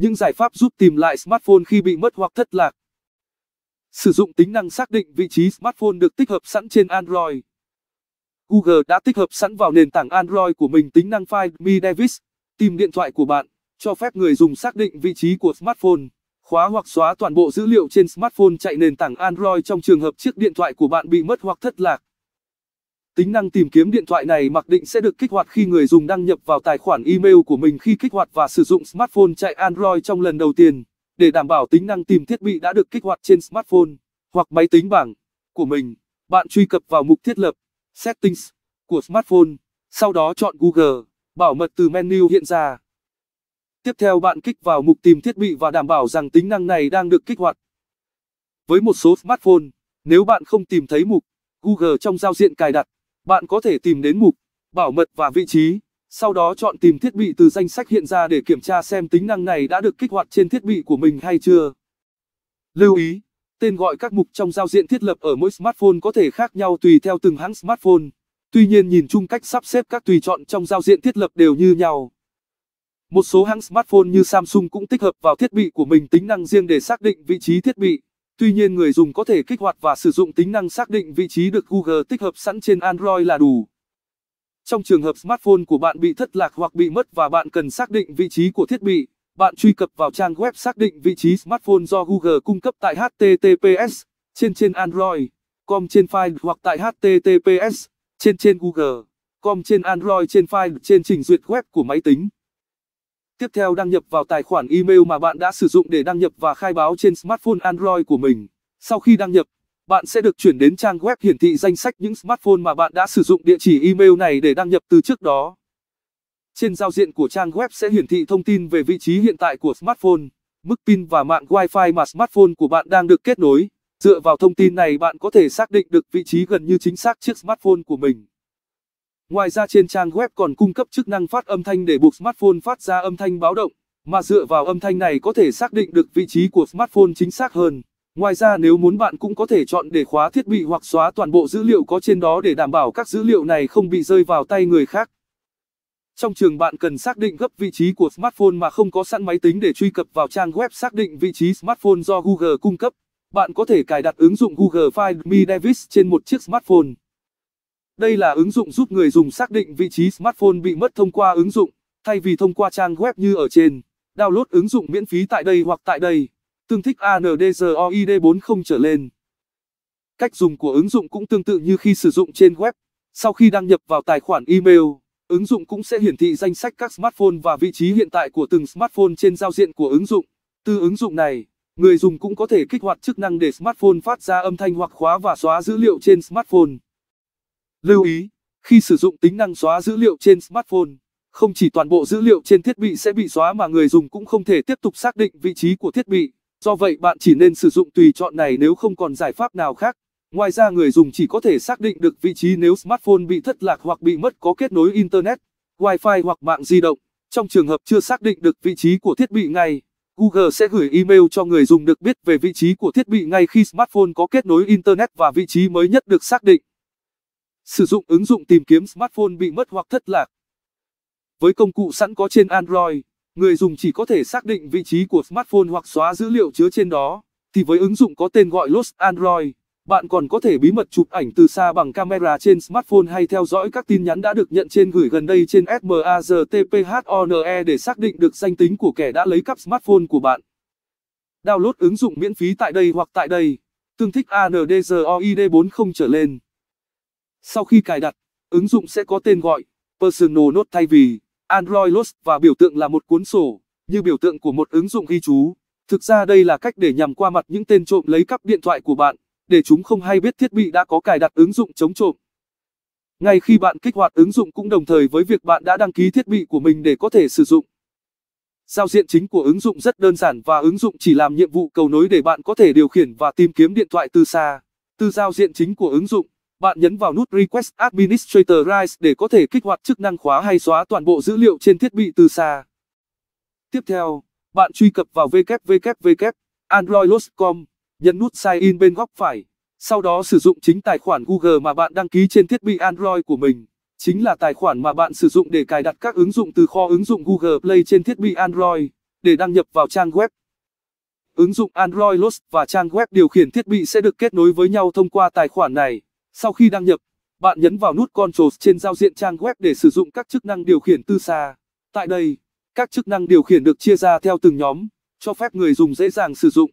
Những giải pháp giúp tìm lại smartphone khi bị mất hoặc thất lạc. Sử dụng tính năng xác định vị trí smartphone được tích hợp sẵn trên Android. Google đã tích hợp sẵn vào nền tảng Android của mình tính năng Find Me Davis, tìm điện thoại của bạn, cho phép người dùng xác định vị trí của smartphone, khóa hoặc xóa toàn bộ dữ liệu trên smartphone chạy nền tảng Android trong trường hợp chiếc điện thoại của bạn bị mất hoặc thất lạc. Tính năng tìm kiếm điện thoại này mặc định sẽ được kích hoạt khi người dùng đăng nhập vào tài khoản email của mình khi kích hoạt và sử dụng smartphone chạy Android trong lần đầu tiên. Để đảm bảo tính năng tìm thiết bị đã được kích hoạt trên smartphone hoặc máy tính bảng của mình, bạn truy cập vào mục thiết lập Settings của smartphone, sau đó chọn Google, bảo mật từ menu hiện ra. Tiếp theo bạn kích vào mục tìm thiết bị và đảm bảo rằng tính năng này đang được kích hoạt. Với một số smartphone, nếu bạn không tìm thấy mục Google trong giao diện cài đặt, bạn có thể tìm đến mục Bảo mật và vị trí, sau đó chọn tìm thiết bị từ danh sách hiện ra để kiểm tra xem tính năng này đã được kích hoạt trên thiết bị của mình hay chưa. Lưu ý, tên gọi các mục trong giao diện thiết lập ở mỗi smartphone có thể khác nhau tùy theo từng hãng smartphone. Tuy nhiên nhìn chung cách sắp xếp các tùy chọn trong giao diện thiết lập đều như nhau. Một số hãng smartphone như Samsung cũng tích hợp vào thiết bị của mình tính năng riêng để xác định vị trí thiết bị. Tuy nhiên người dùng có thể kích hoạt và sử dụng tính năng xác định vị trí được Google tích hợp sẵn trên Android là đủ. Trong trường hợp smartphone của bạn bị thất lạc hoặc bị mất và bạn cần xác định vị trí của thiết bị, bạn truy cập vào trang web xác định vị trí smartphone do Google cung cấp tại https trên trên Android, com trên file hoặc tại https trên trên Google, com trên Android trên file trên trình duyệt web của máy tính. Tiếp theo đăng nhập vào tài khoản email mà bạn đã sử dụng để đăng nhập và khai báo trên smartphone Android của mình. Sau khi đăng nhập, bạn sẽ được chuyển đến trang web hiển thị danh sách những smartphone mà bạn đã sử dụng địa chỉ email này để đăng nhập từ trước đó. Trên giao diện của trang web sẽ hiển thị thông tin về vị trí hiện tại của smartphone, mức pin và mạng Wi-Fi mà smartphone của bạn đang được kết nối. Dựa vào thông tin này bạn có thể xác định được vị trí gần như chính xác chiếc smartphone của mình. Ngoài ra trên trang web còn cung cấp chức năng phát âm thanh để buộc smartphone phát ra âm thanh báo động, mà dựa vào âm thanh này có thể xác định được vị trí của smartphone chính xác hơn. Ngoài ra nếu muốn bạn cũng có thể chọn để khóa thiết bị hoặc xóa toàn bộ dữ liệu có trên đó để đảm bảo các dữ liệu này không bị rơi vào tay người khác. Trong trường bạn cần xác định gấp vị trí của smartphone mà không có sẵn máy tính để truy cập vào trang web xác định vị trí smartphone do Google cung cấp. Bạn có thể cài đặt ứng dụng Google Find Me Davis trên một chiếc smartphone. Đây là ứng dụng giúp người dùng xác định vị trí smartphone bị mất thông qua ứng dụng, thay vì thông qua trang web như ở trên. Download ứng dụng miễn phí tại đây hoặc tại đây. Tương thích ANDROID 40 trở lên. Cách dùng của ứng dụng cũng tương tự như khi sử dụng trên web. Sau khi đăng nhập vào tài khoản email, ứng dụng cũng sẽ hiển thị danh sách các smartphone và vị trí hiện tại của từng smartphone trên giao diện của ứng dụng. Từ ứng dụng này, người dùng cũng có thể kích hoạt chức năng để smartphone phát ra âm thanh hoặc khóa và xóa dữ liệu trên smartphone. Lưu ý, khi sử dụng tính năng xóa dữ liệu trên smartphone, không chỉ toàn bộ dữ liệu trên thiết bị sẽ bị xóa mà người dùng cũng không thể tiếp tục xác định vị trí của thiết bị. Do vậy bạn chỉ nên sử dụng tùy chọn này nếu không còn giải pháp nào khác. Ngoài ra người dùng chỉ có thể xác định được vị trí nếu smartphone bị thất lạc hoặc bị mất có kết nối Internet, Wi-Fi hoặc mạng di động. Trong trường hợp chưa xác định được vị trí của thiết bị ngay, Google sẽ gửi email cho người dùng được biết về vị trí của thiết bị ngay khi smartphone có kết nối Internet và vị trí mới nhất được xác định sử dụng ứng dụng tìm kiếm smartphone bị mất hoặc thất lạc. Với công cụ sẵn có trên Android, người dùng chỉ có thể xác định vị trí của smartphone hoặc xóa dữ liệu chứa trên đó, thì với ứng dụng có tên gọi Lost Android, bạn còn có thể bí mật chụp ảnh từ xa bằng camera trên smartphone hay theo dõi các tin nhắn đã được nhận trên gửi gần đây trên SMARTPHONE để xác định được danh tính của kẻ đã lấy cắp smartphone của bạn. Download ứng dụng miễn phí tại đây hoặc tại đây. Tương thích ANDZOID40 trở lên. Sau khi cài đặt, ứng dụng sẽ có tên gọi Personal Note thay vì Android Notes và biểu tượng là một cuốn sổ, như biểu tượng của một ứng dụng ghi chú. Thực ra đây là cách để nhằm qua mặt những tên trộm lấy cắp điện thoại của bạn, để chúng không hay biết thiết bị đã có cài đặt ứng dụng chống trộm. Ngay khi bạn kích hoạt ứng dụng cũng đồng thời với việc bạn đã đăng ký thiết bị của mình để có thể sử dụng. Giao diện chính của ứng dụng rất đơn giản và ứng dụng chỉ làm nhiệm vụ cầu nối để bạn có thể điều khiển và tìm kiếm điện thoại từ xa. Từ giao diện chính của ứng dụng, bạn nhấn vào nút Request Administrator Rights để có thể kích hoạt chức năng khóa hay xóa toàn bộ dữ liệu trên thiết bị từ xa. Tiếp theo, bạn truy cập vào www androidlost com nhấn nút Sign in bên góc phải, sau đó sử dụng chính tài khoản Google mà bạn đăng ký trên thiết bị Android của mình, chính là tài khoản mà bạn sử dụng để cài đặt các ứng dụng từ kho ứng dụng Google Play trên thiết bị Android, để đăng nhập vào trang web. Ứng dụng Android Lost và trang web điều khiển thiết bị sẽ được kết nối với nhau thông qua tài khoản này. Sau khi đăng nhập, bạn nhấn vào nút Controls trên giao diện trang web để sử dụng các chức năng điều khiển từ xa. Tại đây, các chức năng điều khiển được chia ra theo từng nhóm, cho phép người dùng dễ dàng sử dụng.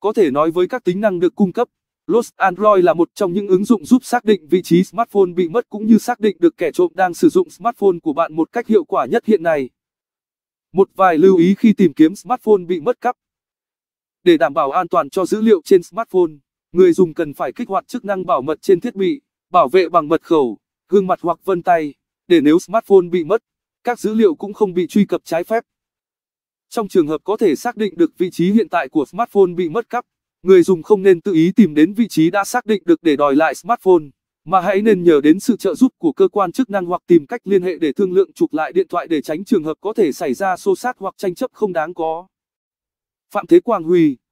Có thể nói với các tính năng được cung cấp, Lost Android là một trong những ứng dụng giúp xác định vị trí smartphone bị mất cũng như xác định được kẻ trộm đang sử dụng smartphone của bạn một cách hiệu quả nhất hiện nay. Một vài lưu ý khi tìm kiếm smartphone bị mất cắp. Để đảm bảo an toàn cho dữ liệu trên smartphone, Người dùng cần phải kích hoạt chức năng bảo mật trên thiết bị, bảo vệ bằng mật khẩu, gương mặt hoặc vân tay, để nếu smartphone bị mất, các dữ liệu cũng không bị truy cập trái phép. Trong trường hợp có thể xác định được vị trí hiện tại của smartphone bị mất cắp, người dùng không nên tự ý tìm đến vị trí đã xác định được để đòi lại smartphone, mà hãy nên nhờ đến sự trợ giúp của cơ quan chức năng hoặc tìm cách liên hệ để thương lượng chuộc lại điện thoại để tránh trường hợp có thể xảy ra xô xát hoặc tranh chấp không đáng có. Phạm Thế Quang Huy